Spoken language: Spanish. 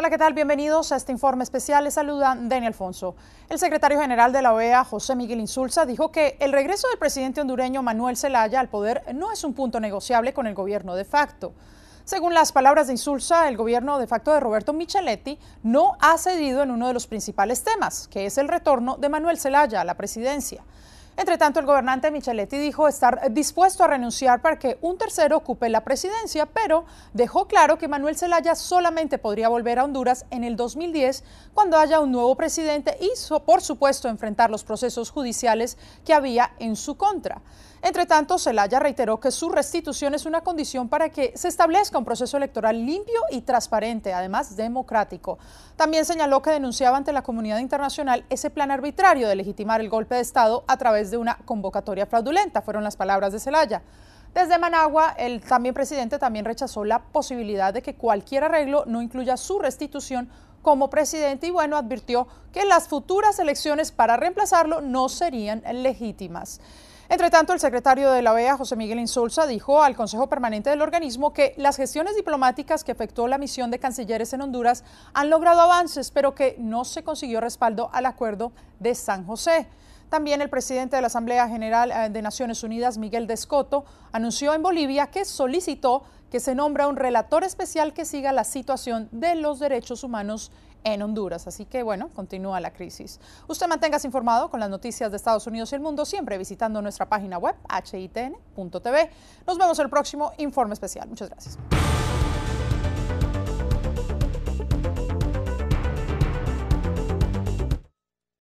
Hola, ¿qué tal? Bienvenidos a este informe especial. Les saluda Dani Alfonso. El secretario general de la OEA, José Miguel Insulza, dijo que el regreso del presidente hondureño Manuel Zelaya al poder no es un punto negociable con el gobierno de facto. Según las palabras de Insulza, el gobierno de facto de Roberto Micheletti no ha cedido en uno de los principales temas, que es el retorno de Manuel Zelaya a la presidencia. Entre tanto, el gobernante Micheletti dijo estar dispuesto a renunciar para que un tercero ocupe la presidencia, pero dejó claro que Manuel Zelaya solamente podría volver a Honduras en el 2010 cuando haya un nuevo presidente y, por supuesto, enfrentar los procesos judiciales que había en su contra. Entre tanto, Zelaya reiteró que su restitución es una condición para que se establezca un proceso electoral limpio y transparente, además democrático. También señaló que denunciaba ante la comunidad internacional ese plan arbitrario de legitimar el golpe de Estado a través de una convocatoria fraudulenta, fueron las palabras de Celaya. Desde Managua, el también presidente también rechazó la posibilidad de que cualquier arreglo no incluya su restitución como presidente y bueno, advirtió que las futuras elecciones para reemplazarlo no serían legítimas. Entre tanto, el secretario de la OEA, José Miguel Insulza, dijo al Consejo Permanente del organismo que las gestiones diplomáticas que efectuó la misión de cancilleres en Honduras han logrado avances, pero que no se consiguió respaldo al acuerdo de San José. También el presidente de la Asamblea General eh, de Naciones Unidas, Miguel Descoto, anunció en Bolivia que solicitó que se nombra un relator especial que siga la situación de los derechos humanos en Honduras. Así que bueno, continúa la crisis. Usted manténgase informado con las noticias de Estados Unidos y el mundo siempre visitando nuestra página web hitn.tv. Nos vemos el próximo informe especial. Muchas gracias.